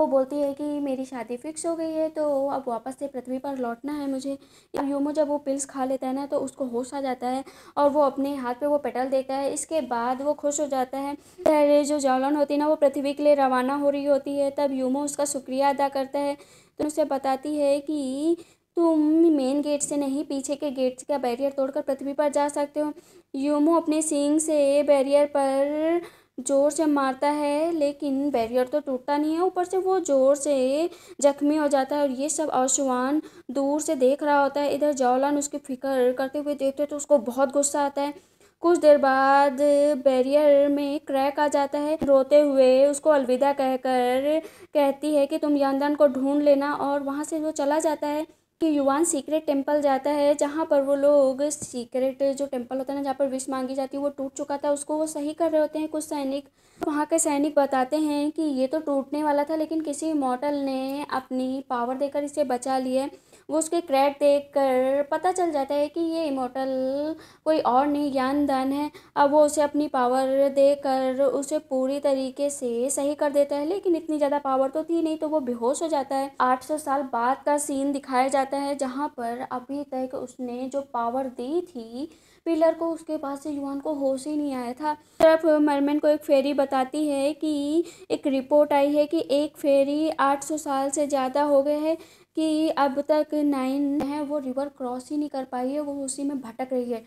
वो बोलती है कि मेरी शादी फिक्स हो गई है तो अब वापस से पृथ्वी पर लौटना है मुझे यूमो जब वो पिल्स खा लेता है ना तो उसको होश आ जाता है और वो अपने हाथ पे वो पेटल देता है इसके बाद वो खुश हो जाता है पहले जो जालन होती है ना वो पृथ्वी के लिए रवाना हो रही होती है तब यूमो उसका शुक्रिया अदा करता है तो उसे बताती है कि तुम मेन गेट से नहीं पीछे के गेट का बैरियर तोड़कर पृथ्वी पर जा सकते हो यूमो अपने सींग से बैरियर पर ज़ोर से मारता है लेकिन बैरियर तो टूटता नहीं है ऊपर से वो ज़ोर से जख्मी हो जाता है और ये सब आशुवान दूर से देख रहा होता है इधर जौलान उसकी फिक्र करते हुए देखते हैं तो उसको बहुत गुस्सा आता है कुछ देर बाद बैरियर में क्रैक आ जाता है रोते हुए उसको अलविदा कहकर कहती है कि तुम यानदान को ढूंढ लेना और वहाँ से वो चला जाता है कि युवान सीक्रेट टेम्पल जाता है जहाँ पर वो लोग सीक्रेट जो टेम्पल होता है ना जहाँ पर विश मांगी जाती है वो टूट चुका था उसको वो सही कर रहे होते हैं कुछ सैनिक तो वहाँ के सैनिक बताते हैं कि ये तो टूटने वाला था लेकिन किसी मॉडल ने अपनी पावर देकर इसे बचा लिया वो उसके क्रैक देख कर पता चल जाता है कि ये इमोटल कोई और नहीं ज्ञानदान है अब वो उसे अपनी पावर दे कर उसे पूरी तरीके से सही कर देता है लेकिन इतनी ज़्यादा पावर तो थी नहीं तो वो बेहोश हो जाता है आठ सौ साल बाद का सीन दिखाया जाता है जहाँ पर अभी तक उसने जो पावर दी थी पिलर को उसके पास से युवान को होश ही नहीं आया था तरफ मरमेन को एक फेरी बताती है कि एक रिपोर्ट आई है कि एक फेरी 800 साल से ज़्यादा हो गए हैं कि अब तक नाइन है वो रिवर क्रॉस ही नहीं कर पाई है वो उसी में भटक रही है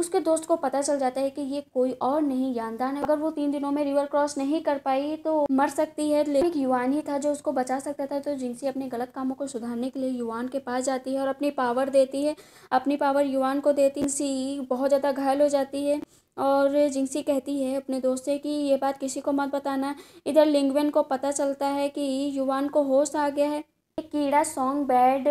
उसके दोस्त को पता चल जाता है कि ये कोई और नहीं यानदान है अगर वो तीन दिनों में रिवर क्रॉस नहीं कर पाई तो मर सकती है लेकिन एक युवान ही था जो उसको बचा सकता था तो जिनसी अपने गलत कामों को सुधारने के लिए युवान के पास जाती है और अपनी पावर देती है अपनी पावर युवान को देती है जिनसी बहुत ज़्यादा घायल हो जाती है और जिंसी कहती है अपने दोस्त से कि ये बात किसी को मत बताना इधर लिंगवेन को पता चलता है कि युवान को होश आ गया है कीड़ा सॉन्ग बैड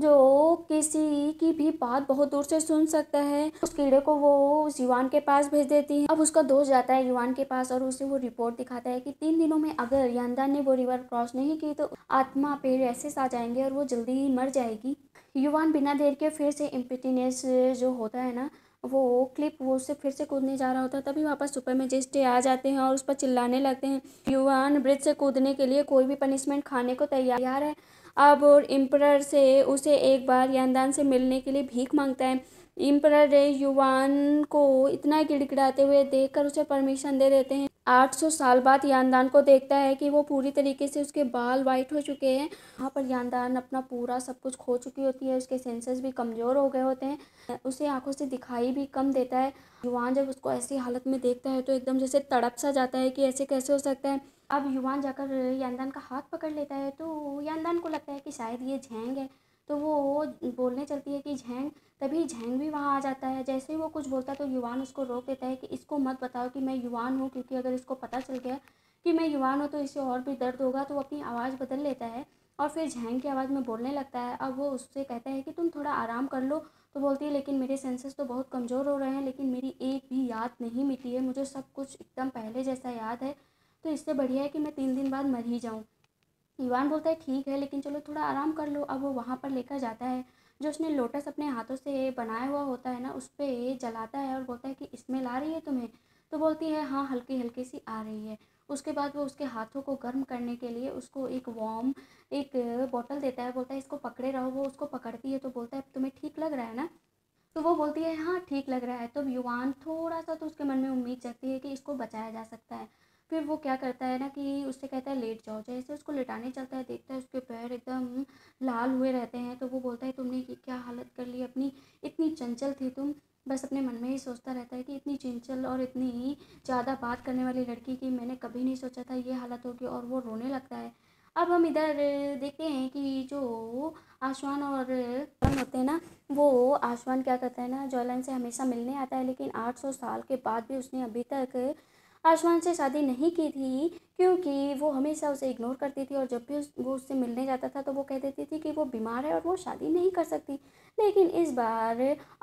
जो किसी की भी बात बहुत दूर से सुन सकता है उस कीड़े को वो उस युवान के पास भेज देती है अब उसका दोस्त जाता है युवान के पास और उसे वो रिपोर्ट दिखाता है कि तीन दिनों में अगर यंदा ने वो रिवर क्रॉस नहीं की तो आत्मा पेड़ ऐसे आ जाएंगे और वो जल्दी ही मर जाएगी युवान बिना देर के फिर से इम्पिटिनेस जो होता है ना वो क्लिप वो उससे फिर से कूदने जा रहा होता है तभी वापस सुपर मेजेस्टी आ जाते हैं और उस पर चिल्लाने लगते हैं युवान ब्रिज से कूदने के लिए कोई भी पनिशमेंट खाने को तैयार है अब इम्पर इम्प्रर से उसे एक बार यानदान से मिलने के लिए भीख मांगता है इम्प्रर युवान को इतना गिड़गिड़ाते हुए देखकर उसे परमिशन दे देते हैं 800 साल बाद यानदान को देखता है कि वो पूरी तरीके से उसके बाल वाइट हो चुके हैं वहाँ पर यानदान अपना पूरा सब कुछ खो चुकी होती है उसके सेंसेस भी कमज़ोर हो गए होते हैं उसे आंखों से दिखाई भी कम देता है युवान जब उसको ऐसी हालत में देखता है तो एकदम जैसे तड़प सा जाता है कि ऐसे कैसे हो सकता है अब युवान जाकर यानदान का हाथ पकड़ लेता है तो यानदान को लगता है कि शायद ये झेंग है तो वो बोलने चलती है कि झैंग तभी झैंग भी वहाँ आ जाता है जैसे ही वो कुछ बोलता है तो युवान उसको रोक देता है कि इसको मत बताओ कि मैं युवान हूँ क्योंकि अगर इसको पता चल गया कि मैं युवान हूँ तो इसे और भी दर्द होगा तो वो अपनी आवाज़ बदल लेता है और फिर झैंग की आवाज़ में बोलने लगता है अब वो उससे कहता है कि तुम थोड़ा आराम कर लो तो बोलती है लेकिन मेरे सेंसेस तो बहुत कमज़ोर हो रहे हैं लेकिन मेरी एक भी याद नहीं मिटी है मुझे सब कुछ एकदम पहले जैसा याद है तो इससे बढ़िया है कि मैं तीन दिन बाद मर ही जाऊँ इवान बोलता है ठीक है लेकिन चलो थोड़ा आराम कर लो अब वो वहाँ पर लेकर जाता है जो उसने लोटस अपने हाथों से बनाया हुआ होता है ना उस पर जलाता है और बोलता है कि स्मेल आ रही है तुम्हें तो बोलती है हाँ हल्की हल्की सी आ रही है उसके बाद वो उसके हाथों को गर्म करने के लिए उसको एक वॉम एक बोतल देता है बोलता है इसको पकड़े रहो वो उसको पकड़ती है तो बोलता है तुम्हें ठीक लग रहा है ना तो वो बोलती है हाँ ठीक लग रहा है तो युवान थोड़ा सा तो उसके मन में उम्मीद जगती है कि इसको बचाया जा सकता है फिर वो क्या करता है ना कि उससे कहता है लेट जाओ जैसे उसको लेटाने चलता है देखता है उसके पैर एकदम लाल हुए रहते हैं तो वो बोलता है तुमने क्या हालत कर ली अपनी इतनी चंचल थी तुम बस अपने मन में ही सोचता रहता है कि इतनी चिंचल और इतनी ज़्यादा बात करने वाली लड़की की मैंने कभी नहीं सोचा था ये हालत होगी और वो रोने लगता है अब हम इधर देखते हैं कि जो आसवान और जॉलन होते हैं ना वो आसवान क्या करता है ना जॉलन से हमेशा मिलने आता है लेकिन 800 साल के बाद भी उसने अभी तक आसमान से शादी नहीं की थी क्योंकि वो हमेशा उसे इग्नोर करती थी और जब भी उस वो उससे मिलने जाता था तो वो कह देती थी कि वो बीमार है और वो शादी नहीं कर सकती लेकिन इस बार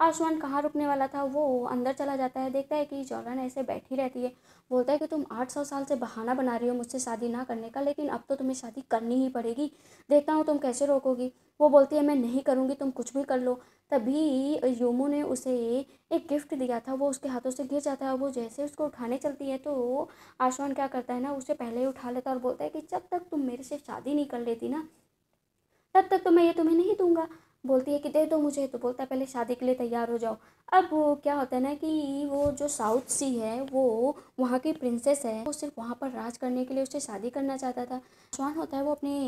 आसमान कहाँ रुकने वाला था वो अंदर चला जाता है देखता है कि जौरन ऐसे बैठी रहती है बोलता है कि तुम आठ सौ साल से बहाना बना रही हो मुझसे शादी ना करने का लेकिन अब तो तुम्हें शादी करनी ही पड़ेगी देखता हूँ तुम कैसे रोकोगी वो बोलती है मैं नहीं करूँगी तुम कुछ भी कर लो तभी योमो ने उसे एक गिफ्ट दिया था वो उसके हाथों से गिर जाता है वो जैसे उसको उठाने चलती है तो आशवान क्या करता है ना उसे पहले ही उठा लेता है और बोलता है कि जब तक तुम मेरे से शादी नहीं कर लेती ना तब तक तो मैं ये तुम्हें नहीं दूंगा बोलती है कि दे दो मुझे तो बोलता है पहले शादी के लिए तैयार हो जाओ अब क्या होता है ना कि वो जो साउथ सी है वो वहाँ की प्रिंसेस है वो सिर्फ वहाँ पर राज करने के लिए उससे शादी करना चाहता था स्वान होता है वो अपने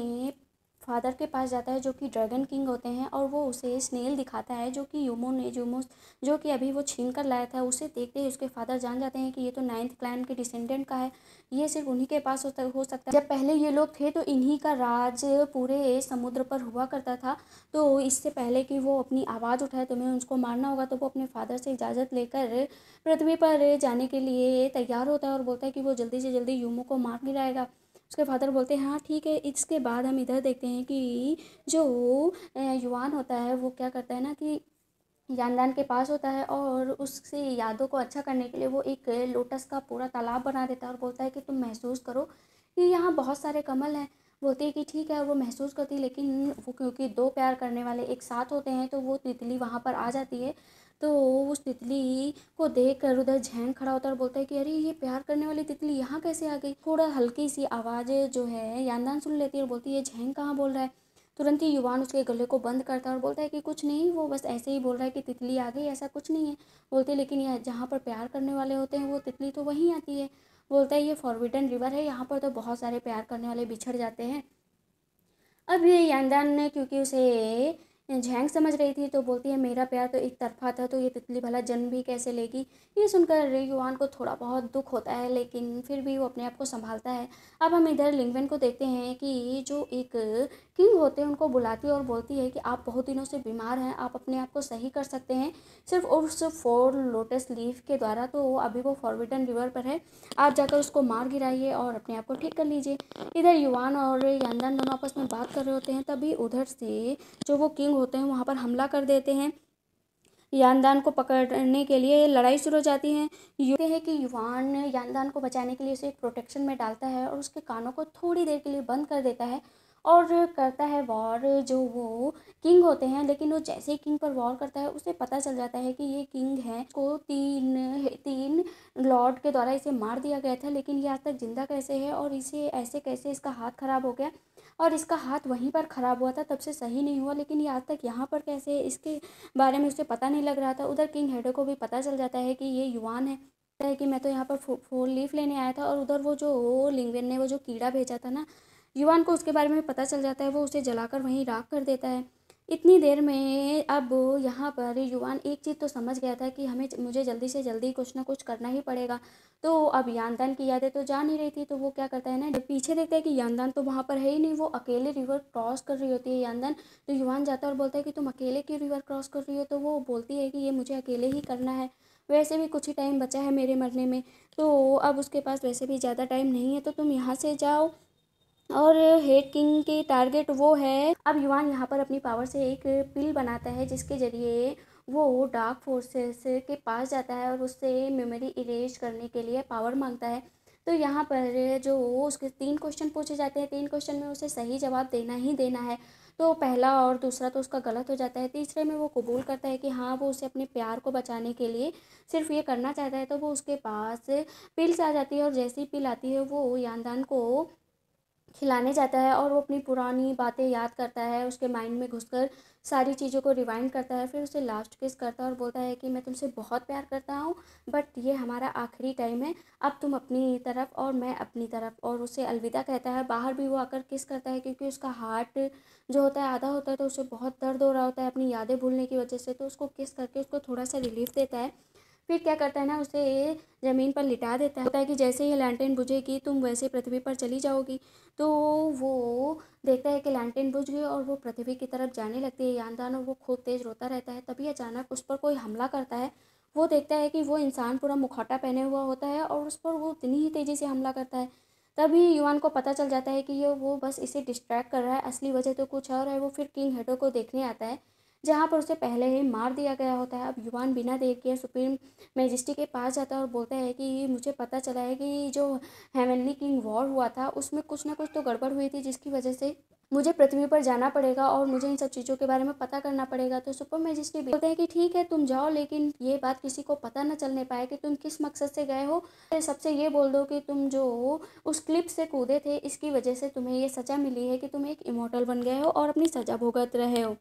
फादर के पास जाता है जो कि ड्रैगन किंग होते हैं और वो उसे स्नेल दिखाता है जो कि यूमो ने जूमो जो कि अभी वो छीन कर लाया था उसे देखते ही उसके फादर जान जाते हैं कि ये तो नाइन्थ क्लाइन के डिसेंडेंट का है ये सिर्फ उन्हीं के पास हो सकता है जब पहले ये लोग थे तो इन्हीं का राज पूरे समुद्र पर हुआ करता था तो इससे पहले कि वो अपनी आवाज़ उठाए तुम्हें तो उसको मारना होगा तो वो अपने फादर से इजाज़त लेकर पृथ्वी पर जाने के लिए तैयार होता है और बोलता है कि वो जल्दी से जल्दी यूमो को मार गिराएगा उसके फादर बोलते हैं हाँ ठीक है इसके बाद हम इधर देखते हैं कि जो युवान होता है वो क्या करता है ना कि जानदान के पास होता है और उससे यादों को अच्छा करने के लिए वो एक लोटस का पूरा तालाब बना देता है और बोलता है कि तुम महसूस करो कि यहाँ बहुत सारे कमल हैं बोलती है कि ठीक है वो महसूस करती है लेकिन वो क्योंकि दो प्यार करने वाले एक साथ होते हैं तो वो तितली वहाँ पर आ जाती है तो उस तितली को देख कर उधर झैन खड़ा होता है और बोलता है कि अरे ये प्यार करने वाली तितली यहाँ कैसे आ गई थोड़ा हल्की सी आवाज़ जो है यानदान सुन लेती है और बोलती है ये झैन कहाँ बोल रहा है तुरंत ही युवान उसके गले को बंद करता है और बोलता है कि कुछ नहीं वो बस ऐसे ही बोल रहा है कि तितली आ गई ऐसा कुछ नहीं है बोलते लेकिन यह जहाँ पर प्यार करने वाले होते हैं वो तितली तो वहीं आती है बोलता है ये फॉरविडन रिवर है यहाँ पर तो बहुत सारे प्यार करने वाले बिछड़ जाते हैं अब ये यानदान ने क्योंकि उसे झेंग समझ रही थी तो बोलती है मेरा प्यार तो एक तरफा था तो ये तितली भला जन्म भी कैसे लेगी ये सुनकर रे युवान को थोड़ा बहुत दुख होता है लेकिन फिर भी वो अपने आप को संभालता है अब हम इधर लिंगवेन को देखते हैं कि जो एक किंग होते हैं उनको बुलाती है और बोलती है कि आप बहुत दिनों से बीमार हैं आप अपने आप को सही कर सकते हैं सिर्फ उस फोर लोटस लीफ के द्वारा तो अभी वो फॉरविडन रिवर पर है आप जाकर उसको मार गिराइए और अपने आप को ठीक कर लीजिए इधर युवान और यंदन दोनों आपस में बात कर रहे होते हैं तभी उधर से जो वो किंग सिंह होते हैं वहाँ पर हमला कर देते हैं यानदान को पकड़ने के लिए लड़ाई शुरू हो जाती है युते है कि युवान यानदान को बचाने के लिए उसे एक प्रोटेक्शन में डालता है और उसके कानों को थोड़ी देर के लिए बंद कर देता है और करता है वॉर जो वो किंग होते हैं लेकिन वो जैसे ही किंग पर वॉर करता है उसे पता चल जाता है कि ये किंग है को तीन तीन लॉर्ड के द्वारा इसे मार दिया गया था लेकिन ये आज तक जिंदा कैसे है और इसे ऐसे कैसे इसका हाथ ख़राब हो गया और इसका हाथ वहीं पर ख़राब हुआ था तब से सही नहीं हुआ लेकिन ये आज तक यहाँ पर कैसे है इसके बारे में उसे पता नहीं लग रहा था उधर किंग हेडो को भी पता चल जाता है कि ये युवान है कि मैं तो यहाँ पर फूल लीफ लेने आया था और उधर वो जो लिंगवेन ने वो जो कीड़ा भेजा था ना युवान को उसके बारे में पता चल जाता है वो उसे जलाकर वहीं राख कर देता है इतनी देर में अब यहाँ पर युवान एक चीज़ तो समझ गया था कि हमें मुझे जल्दी से जल्दी कुछ ना कुछ करना ही पड़ेगा तो अब यानदान की यादें तो जा नहीं रही थी तो वो क्या करता है ना पीछे देखता है कि यानदान तो वहाँ पर है ही नहीं वो अकेले रिवर क्रॉस कर रही होती है यानदान तो युवान जाता है और बोलता है कि तुम अकेले क्यों रिवर क्रॉस कर रही हो तो वो बोलती है कि ये मुझे अकेले ही करना है वैसे भी कुछ ही टाइम बचा है मेरे मरने में तो अब उसके पास वैसे भी ज़्यादा टाइम नहीं है तो तुम यहाँ से जाओ और हेड किंग की टारगेट वो है अब युवान यहाँ पर अपनी पावर से एक पिल बनाता है जिसके ज़रिए वो डार्क फोर्सेस के पास जाता है और उससे मेमोरी इरेज करने के लिए पावर मांगता है तो यहाँ पर जो उसके तीन क्वेश्चन पूछे जाते हैं तीन क्वेश्चन में उसे सही जवाब देना ही देना है तो पहला और दूसरा तो उसका गलत हो जाता है तीसरे में वो कबूल करता है कि हाँ वो उसे अपने प्यार को बचाने के लिए सिर्फ ये करना चाहता है तो वो उसके पास पिल्स आ जाती है और जैसी पिल आती है वो यानदान को खिलाने जाता है और वो अपनी पुरानी बातें याद करता है उसके माइंड में घुसकर सारी चीज़ों को रिवाइंड करता है फिर उसे लास्ट किस करता है और बोलता है कि मैं तुमसे बहुत प्यार करता हूँ बट ये हमारा आखिरी टाइम है अब तुम अपनी तरफ और मैं अपनी तरफ और उसे अलविदा कहता है बाहर भी वो आकर किस करता है क्योंकि उसका हार्ट जो होता है आधा होता है तो उसे बहुत दर्द हो रहा होता है अपनी यादें भूलने की वजह से तो उसको किस करके उसको थोड़ा सा रिलीफ देता है फिर क्या करता है ना उसे ज़मीन पर लिटा देता है होता है कि जैसे ही लैंटेन बुझेगी तुम वैसे पृथ्वी पर चली जाओगी तो वो देखता है कि लैंटेन बुझ गई और वो पृथ्वी की तरफ जाने लगती है यानदान और वो खूब तेज़ रोता रहता है तभी अचानक उस पर कोई हमला करता है वो देखता है कि वो इंसान पूरा मुखौटा पहने हुआ होता है और उस पर वो उतनी ही तेज़ी से हमला करता है तभी युवान को पता चल जाता है कि ये वो बस इसे डिस्ट्रैक्ट कर रहा है असली वजह तो कुछ और है वो फिर किंग हेडो को देखने आता है जहाँ पर उसे पहले ही मार दिया गया होता है अब युवान बिना देख के सुप्रीम मैजिस्ट्री के पास जाता है और बोलता है कि मुझे पता चला है कि जो हेमनली किंग वॉर हुआ था उसमें कुछ ना कुछ तो गड़बड़ हुई थी जिसकी वजह से मुझे पृथ्वी पर जाना पड़ेगा और मुझे इन सब चीज़ों के बारे में पता करना पड़ेगा तो सुपर मैजिस्ट्री बोलते हैं कि ठीक है तुम जाओ लेकिन ये बात किसी को पता ना चलने पाए कि तुम किस मकसद से गए हो सबसे ये बोल दो कि तुम जो उस क्लिप से कूदे थे इसकी वजह से तुम्हें ये सज़ा मिली है कि तुम एक इमोटल बन गए हो और अपनी सज़ा भुगत रहे हो